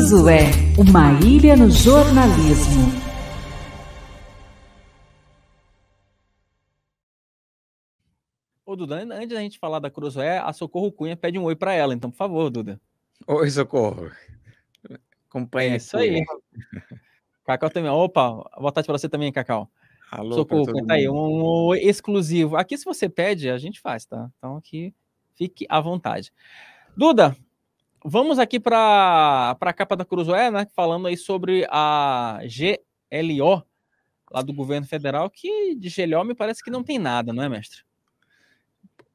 Josué, uma ilha no jornalismo. Ô, Duda, antes da gente falar da Cruzoé, a Socorro Cunha pede um oi para ela, então, por favor, Duda. Oi, Socorro. Acompanha é isso aí. Cacau também. Opa, boa tarde para você também, Cacau. Alô, Socorro, conta tá aí, um oi exclusivo. Aqui, se você pede, a gente faz, tá? Então, aqui, fique à vontade. Duda, Vamos aqui para a capa da Cruzoé, né? Falando aí sobre a GLO lá do governo federal, que de GLO me parece que não tem nada, não é, mestre?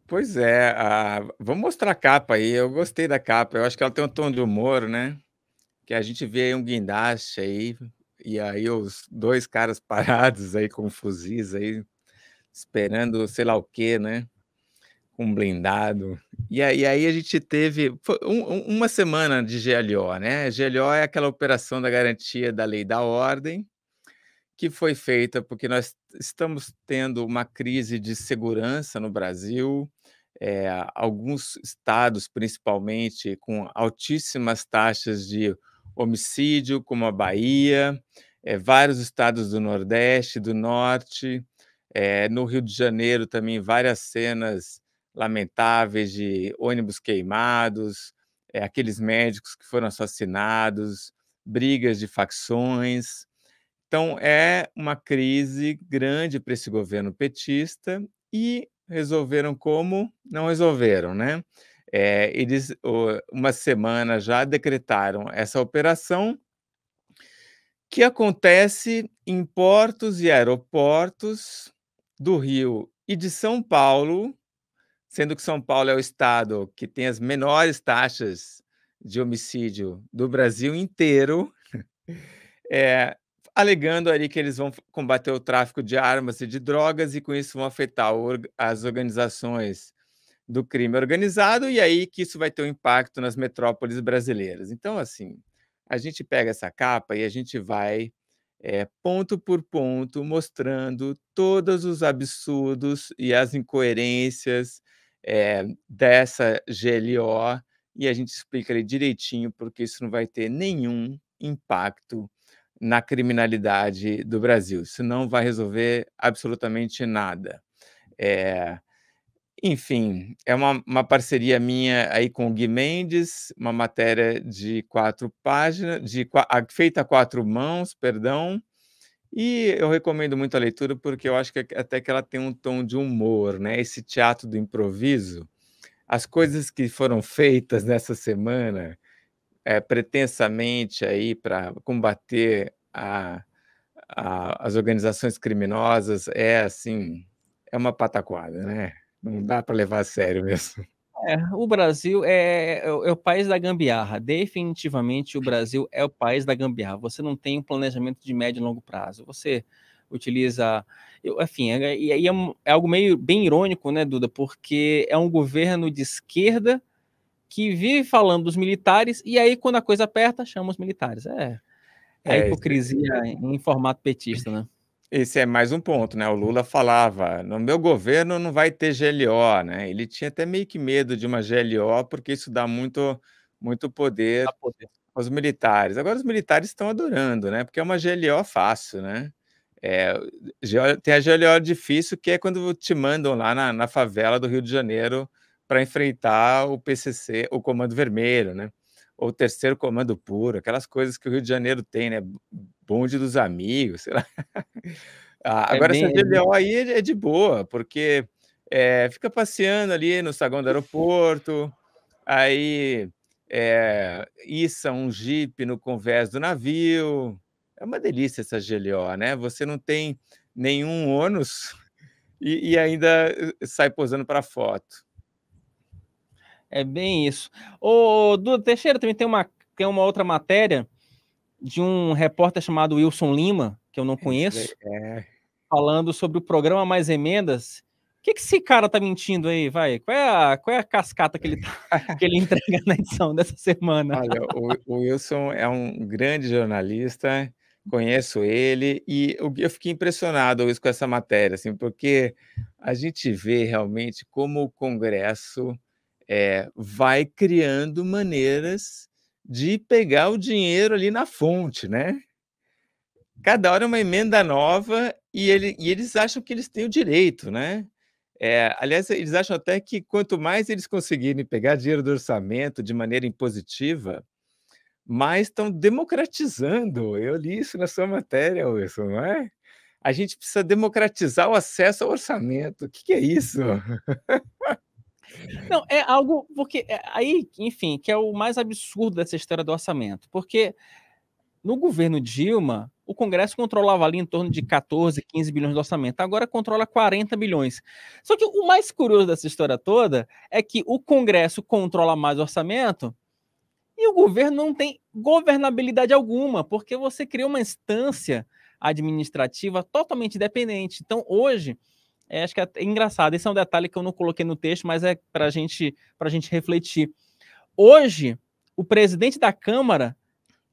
Pois é, a... vamos mostrar a capa aí. Eu gostei da capa, eu acho que ela tem um tom de humor, né? Que a gente vê aí um guindaste aí, e aí os dois caras parados aí com fuzis aí, esperando sei lá o quê, né? com blindado. E aí, a gente teve um, uma semana de GLO, né? GLO é aquela operação da garantia da lei da ordem, que foi feita porque nós estamos tendo uma crise de segurança no Brasil. É, alguns estados, principalmente, com altíssimas taxas de homicídio, como a Bahia, é, vários estados do Nordeste, do Norte, é, no Rio de Janeiro também várias cenas lamentáveis de ônibus queimados, é, aqueles médicos que foram assassinados, brigas de facções. Então, é uma crise grande para esse governo petista e resolveram como? Não resolveram, né? É, eles, uma semana já decretaram essa operação, que acontece em portos e aeroportos do Rio e de São Paulo, sendo que São Paulo é o estado que tem as menores taxas de homicídio do Brasil inteiro, é, alegando ali que eles vão combater o tráfico de armas e de drogas e com isso vão afetar as organizações do crime organizado e aí que isso vai ter um impacto nas metrópoles brasileiras. Então, assim, a gente pega essa capa e a gente vai é, ponto por ponto mostrando todos os absurdos e as incoerências é, dessa GLO e a gente explica ele direitinho, porque isso não vai ter nenhum impacto na criminalidade do Brasil. Isso não vai resolver absolutamente nada. É, enfim, é uma, uma, parceria minha aí com o Gui Mendes, uma matéria de quatro páginas, de, feita a quatro mãos, perdão, e eu recomendo muito a leitura porque eu acho que até que ela tem um tom de humor, né? Esse teatro do improviso, as coisas que foram feitas nessa semana, é, pretensamente aí para combater a, a, as organizações criminosas, é assim, é uma pataquada, né? Não dá para levar a sério mesmo. É, o Brasil é, é, é, o país da gambiarra. Definitivamente, o Brasil é o país da gambiarra. Você não tem um planejamento de médio e longo prazo. Você utiliza. Eu, enfim, é, é, é, algo meio bem irônico, né, Duda? Porque é um governo de esquerda que vive falando dos militares e aí, quando a coisa aperta, chama os militares. É, a hipocrisia em formato petista, né? Esse é mais um ponto, né? O Lula falava, no meu governo não vai ter GLO, né? Ele tinha até meio que medo de uma GLO, porque isso dá muito, muito poder, dá poder. aos militares. Agora os militares estão adorando, né? Porque é uma GLO fácil, né? É, tem a GLO difícil, que é quando te mandam lá na, na favela do Rio de Janeiro para enfrentar o PCC, o Comando Vermelho, né? Ou o Terceiro Comando Puro, aquelas coisas que o Rio de Janeiro tem, né? bonde dos amigos, sei lá. Ah, é agora, é bem... essa GDO aí é de boa, porque é, fica passeando ali no saguão do aeroporto, aí é, eh, issa um jeep no convés do navio. É uma delícia essa GLO, né? Você não tem nenhum ônus e, e ainda eh, sai posando para foto. É bem isso. O Duda Teixeira, também tem uma, tem uma outra matéria de um repórter chamado Wilson Lima, que eu não conheço, é. falando sobre o programa Mais Emendas. O que, que esse cara tá mentindo aí, vai? Qual é a, qual é a cascata que ele, tá, que ele entrega na edição dessa semana? Olha, o, o Wilson é um grande jornalista, conheço ele e eu fiquei impressionado com essa matéria, assim, porque a gente vê realmente como o Congresso é, vai criando maneiras de pegar o dinheiro ali na fonte, né? Cada hora é uma emenda nova e, ele, e eles acham que eles têm o direito, né? É, aliás, eles acham até que quanto mais eles conseguirem pegar dinheiro do orçamento de maneira impositiva, mais estão democratizando. Eu li isso na sua matéria, Wilson, não é? A gente precisa democratizar o acesso ao orçamento. O que, que é isso? Não, é algo. Porque é, aí, enfim, que é o mais absurdo dessa história do orçamento. Porque no governo Dilma, o Congresso controlava ali em torno de 14, 15 bilhões de orçamento. Agora controla 40 bilhões. Só que o mais curioso dessa história toda é que o Congresso controla mais orçamento e o governo não tem governabilidade alguma, porque você cria uma instância administrativa totalmente independente. Então, hoje, é, acho que é engraçado. Esse é um detalhe que eu não coloquei no texto, mas é para gente, a gente refletir. Hoje, o presidente da Câmara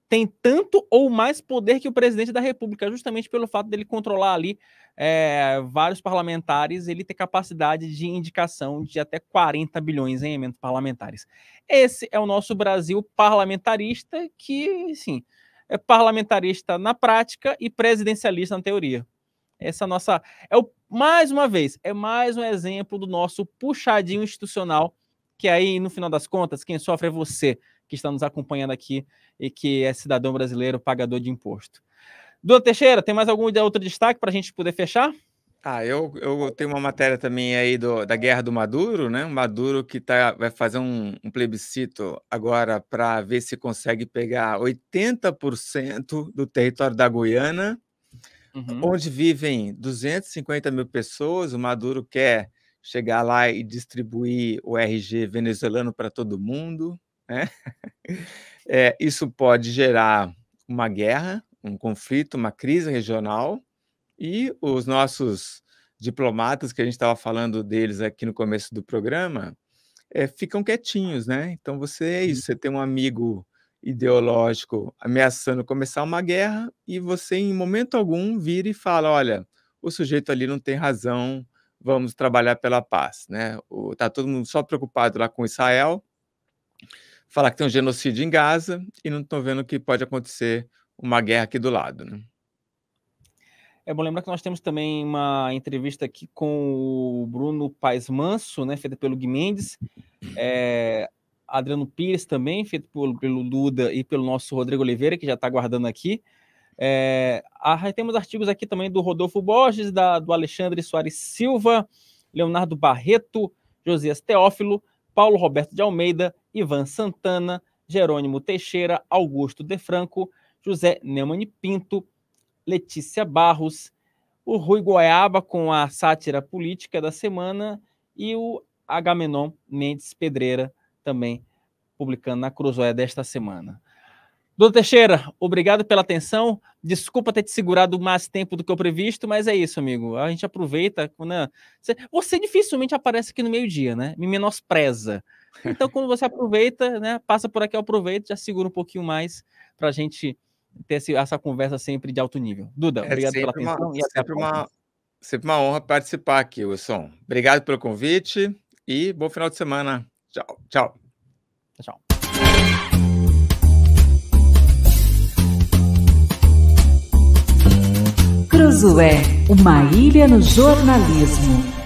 tem tanto ou mais poder que o presidente da República, justamente pelo fato dele controlar ali é, vários parlamentares, ele ter capacidade de indicação de até 40 bilhões em emendas parlamentares. Esse é o nosso Brasil parlamentarista, que, sim, é parlamentarista na prática e presidencialista na teoria. Essa nossa é o, mais uma vez, é mais um exemplo do nosso puxadinho institucional, que aí no final das contas, quem sofre é você que está nos acompanhando aqui e que é cidadão brasileiro, pagador de imposto. dona Teixeira, tem mais algum outro destaque para a gente poder fechar? Ah, eu, eu tenho uma matéria também aí do, da guerra do Maduro, né? Maduro que tá, vai fazer um, um plebiscito agora para ver se consegue pegar 80% do território da Guiana Uhum. Onde vivem 250 mil pessoas, o Maduro quer chegar lá e distribuir o RG venezuelano para todo mundo. Né? É, isso pode gerar uma guerra, um conflito, uma crise regional, e os nossos diplomatas, que a gente estava falando deles aqui no começo do programa, é, ficam quietinhos, né? Então você é isso, uhum. você tem um amigo ideológico ameaçando começar uma guerra e você, em momento algum, vira e fala: olha, o sujeito ali não tem razão, vamos trabalhar pela paz. Né? tá todo mundo só preocupado lá com Israel, falar que tem um genocídio em Gaza e não estão vendo que pode acontecer uma guerra aqui do lado. Né? É bom lembrar que nós temos também uma entrevista aqui com o Bruno Paes Manso, né, feita pelo Gui Mendes, é, Adriano Pires também, feito pelo Duda e pelo nosso Rodrigo Oliveira, que já está guardando aqui. É, a, temos artigos aqui também do Rodolfo Borges, da, do Alexandre Soares Silva, Leonardo Barreto, Josias Teófilo, Paulo Roberto de Almeida, Ivan Santana, Jerônimo Teixeira, Augusto De Franco, José Neumann Pinto, Letícia Barros, o Rui Goiaba com a sátira política da semana e o Agamenon Mendes Pedreira também publicando na Cruzoé desta semana. Doutor Teixeira, obrigado pela atenção. Desculpa ter te segurado mais tempo do que o previsto, mas é isso, amigo. A gente aproveita. Né? Você, dificilmente aparece aqui no meio-dia, né? Me menospreza. Então, quando você aproveita, né? Passa por aqui, eu aproveito, já segura um pouquinho mais para a gente ter essa conversa sempre de alto nível. Duda, é obrigado é pela uma, atenção. e até sempre, uma, sempre uma honra participar aqui, Wilson. Obrigado pelo convite e bom final de semana. Tchau, tchau. Tchau. Cruzoé, uma ilha no jornalismo.